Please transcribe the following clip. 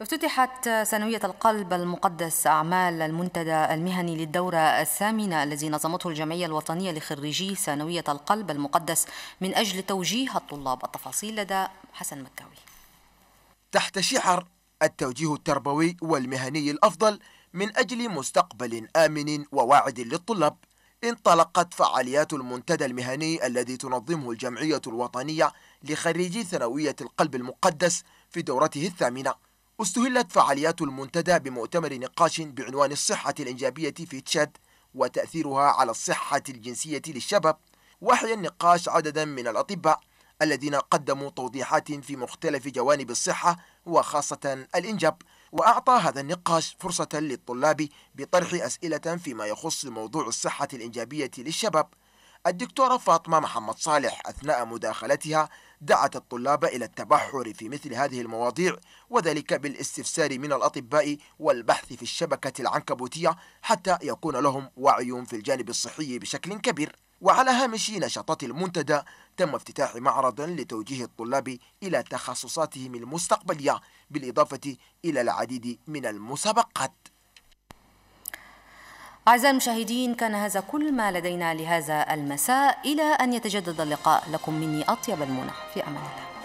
افتتحت ثانوية القلب المقدس أعمال المنتدى المهني للدورة الثامنة الذي نظمته الجمعية الوطنية لخريجي ثانوية القلب المقدس من أجل توجيه الطلاب التفاصيل لدى حسن مكاوي تحت شعار التوجيه التربوي والمهني الأفضل من أجل مستقبل آمن وواعد للطلاب انطلقت فعاليات المنتدى المهني الذي تنظمه الجمعية الوطنية لخريجي ثانوية القلب المقدس في دورته الثامنة استهلت فعاليات المنتدى بمؤتمر نقاش بعنوان الصحة الإنجابية في تشاد وتأثيرها على الصحة الجنسية للشباب وحيا النقاش عددا من الأطباء الذين قدموا توضيحات في مختلف جوانب الصحة وخاصة الإنجاب وأعطى هذا النقاش فرصة للطلاب بطرح أسئلة فيما يخص موضوع الصحة الإنجابية للشباب الدكتورة فاطمة محمد صالح أثناء مداخلتها دعت الطلاب إلى التبحر في مثل هذه المواضيع وذلك بالاستفسار من الأطباء والبحث في الشبكة العنكبوتية حتى يكون لهم وعي في الجانب الصحي بشكل كبير وعلى هامش نشاطات المنتدى تم افتتاح معرض لتوجيه الطلاب إلى تخصصاتهم المستقبلية بالإضافة إلى العديد من المسابقات أعزائي المشاهدين كان هذا كل ما لدينا لهذا المساء إلى أن يتجدد اللقاء لكم مني أطيب المنح في أمان الله